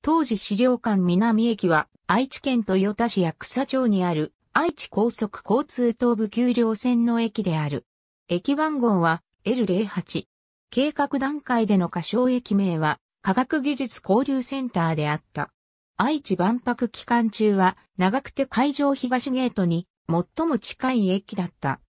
当時資料館南駅は愛知県豊田市や草町にある愛知高速交通東部丘陵線の駅である。駅番号は L08。計画段階での仮称駅名は科学技術交流センターであった。愛知万博期間中は長くて会場東ゲートに最も近い駅だった。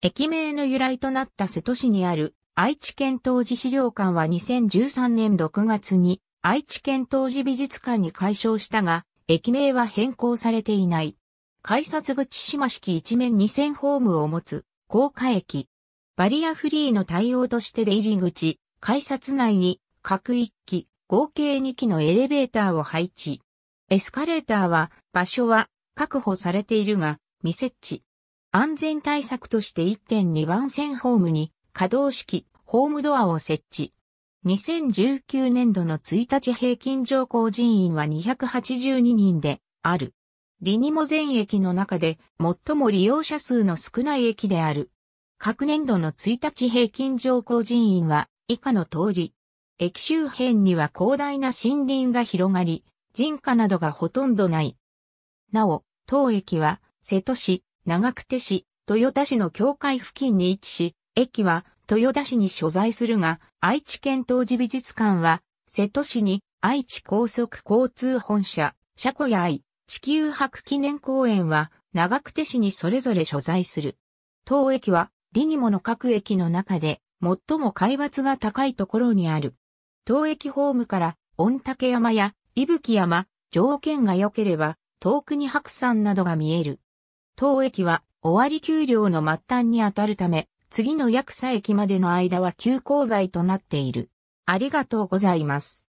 駅名の由来となった瀬戸市にある愛知県当時資料館は2013年6月に愛知県当時美術館に改称したが、駅名は変更されていない。改札口島式一面二線ホームを持つ、高架駅。バリアフリーの対応として出入り口、改札内に各一機、合計二機のエレベーターを配置。エスカレーターは、場所は確保されているが、未設置。安全対策として1.2番線ホームに可動式ホームドアを設置。2019年度の1日平均上降人員は282人である。リニモ全駅の中で最も利用者数の少ない駅である。各年度の1日平均上降人員は以下の通り。駅周辺には広大な森林が広がり、人家などがほとんどない。なお、当駅は瀬戸市、長久手市、豊田市の境界付近に位置し、駅は豊田市に所在するが、愛知県当時美術館は、瀬戸市に愛知高速交通本社、車庫や愛、地球博記念公園は、長久手市にそれぞれ所在する。当駅は、リニモの各駅の中で、最も海抜が高いところにある。当駅ホームから、御嶽山や、伊吹山、条件が良ければ、遠くに白山などが見える。当駅は、終わり丘陵の末端にあたるため、次のヤク駅までの間は急勾配となっている。ありがとうございます。